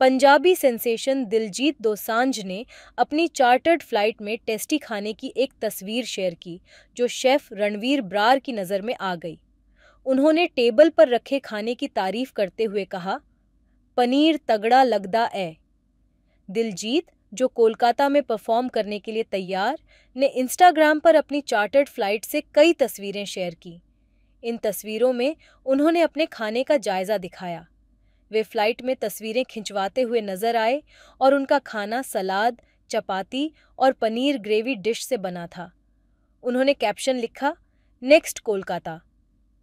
Punjabi sensation Diljit Dosanjh ने अपनी chartered flight में टेस्टी खाने की एक तस्वीर शेयर की जो शेफ रणवीर ब्रार की नज़र में आ गई उन्होंने टेबल पर रखे खाने की तारीफ करते हुए कहा पनीर तगड़ा लगदा ए दिलजीत जो कोलकाता में परफॉर्म करने के लिए तैयार ने इंस्टाग्राम पर अपनी चार्टर्ड फ्लाइट से कई तस्वीरें शेयर की इन तस्वीरों में उन्होंने अपने खाने का जायजा दिखाया वे फ्लाइट में तस्वीरें खिंचवाते हुए नजर आए और उनका खाना सलाद चपाती और पनीर ग्रेवी डिश से बना था उन्होंने कैप्शन लिखा नेक्स्ट कोलकाता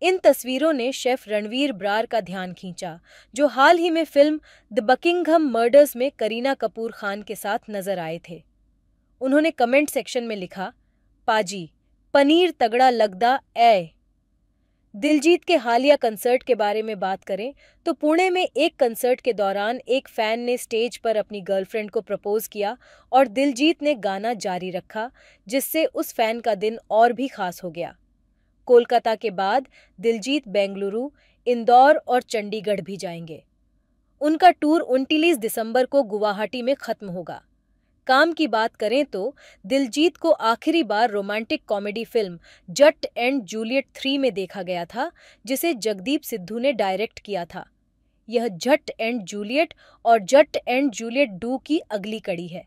इन तस्वीरों ने शेफ रणवीर ब्रार का ध्यान खींचा जो हाल ही में फिल्म द बकिंगम मर्डर्स में करीना कपूर खान के साथ नजर आए थे उन्होंने कमेंट सेक्शन में लिखा पाजी पनीर तगड़ा लगदा ऐ दिलजीत के हालिया कंसर्ट के बारे में बात करें तो पुणे में एक कंसर्ट के दौरान एक फैन ने स्टेज पर अपनी गर्लफ्रेंड को प्रपोज किया और दिलजीत ने गाना जारी रखा जिससे उस फैन का दिन और भी खास हो गया कोलकाता के बाद दिलजीत बेंगलुरु इंदौर और चंडीगढ़ भी जाएंगे उनका टूर उनतीस दिसंबर को गुवाहाटी में खत्म होगा काम की बात करें तो दिलजीत को आखिरी बार romantic comedy film Jatt and Juliet three में देखा गया था जिसे जगदीप सिद्धू ने डायरेक्ट किया था यह जट एंड जूलियट और जट एंड जूलियट डू की अगली कड़ी है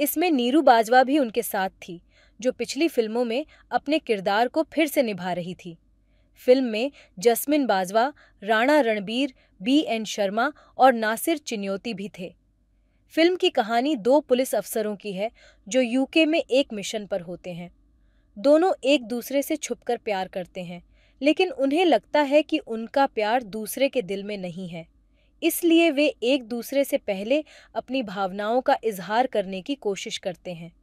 इसमें नीरू बाजवा भी उनके साथ थी जो पिछली फिल्मों में अपने किरदार को फिर से निभा रही थी फिल्म में जस्मिन बाजवा राणा रणबीर बी एन शर्मा और नासिर चिन्योती भी थे फिल्म की कहानी दो पुलिस अफसरों की है जो यूके में एक मिशन पर होते हैं दोनों एक दूसरे से छुपकर प्यार करते हैं लेकिन उन्हें लगता है कि उनका प्यार दूसरे के दिल में नहीं है इसलिए वे एक दूसरे से पहले अपनी भावनाओं का इजहार करने की कोशिश करते हैं